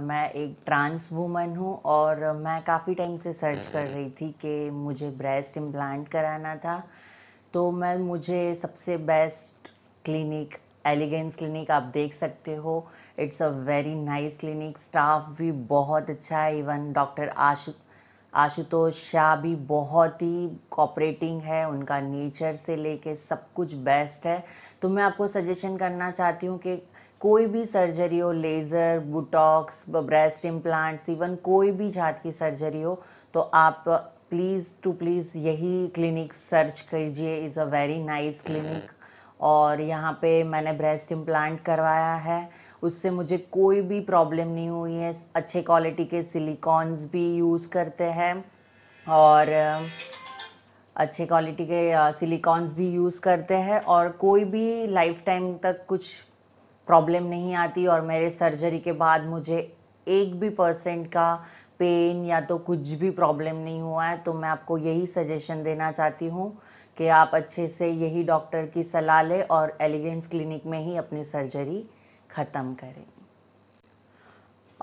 मैं एक trans woman हूँ और मैं काफ़ी टाइम से सर्च कर हम्म। रही थी कि मुझे ब्रेस्ट इम्प्लांट कराना था तो मैं मुझे सबसे बेस्ट क्लिनिक एलिगेंस क्लिनिक आप देख सकते हो it's a very nice clinic staff भी बहुत अच्छा है इवन डॉक्टर आशु आशुतोष शाह भी बहुत ही कॉपरेटिंग है उनका नेचर से लेके सब कुछ बेस्ट है तो मैं आपको सजेशन करना चाहती हूँ कि कोई भी सर्जरी हो laser botox breast implants even कोई भी जात की सर्जरी हो तो आप प्लीज़ टू प्लीज़ यही क्लिनिक सर्च कीजिए is a very nice clinic और यहाँ पे मैंने ब्रेस्ट इम्प्लांट करवाया है उससे मुझे कोई भी प्रॉब्लम नहीं हुई है अच्छे क्वालिटी के सिलिकॉन्स भी यूज़ करते हैं और अच्छे क्वालिटी के सिलिकॉन्स भी यूज़ करते हैं और कोई भी लाइफ टाइम तक कुछ प्रॉब्लम नहीं आती और मेरे सर्जरी के बाद मुझे एक भी परसेंट का पेन या तो कुछ भी प्रॉब्लम नहीं हुआ है तो मैं आपको यही सजेशन देना चाहती हूँ कि आप अच्छे से यही डॉक्टर की सलाह लें और एलिगेंस क्लिनिक में ही अपनी सर्जरी ख़त्म करें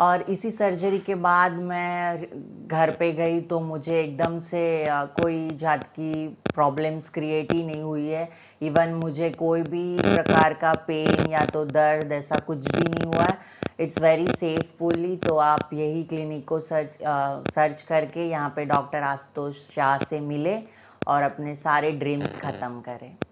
और इसी सर्जरी के बाद मैं घर पे गई तो मुझे एकदम से कोई जात की प्रॉब्लम्स क्रिएट ही नहीं हुई है इवन मुझे कोई भी प्रकार का पेन या तो दर्द ऐसा कुछ भी नहीं हुआ है इट्स वेरी सेफ फुली तो आप यही क्लिनिक को सर्च आ, सर्च करके यहाँ पे डॉक्टर आशुतोष शाह से मिले और अपने सारे ड्रीम्स ख़त्म करें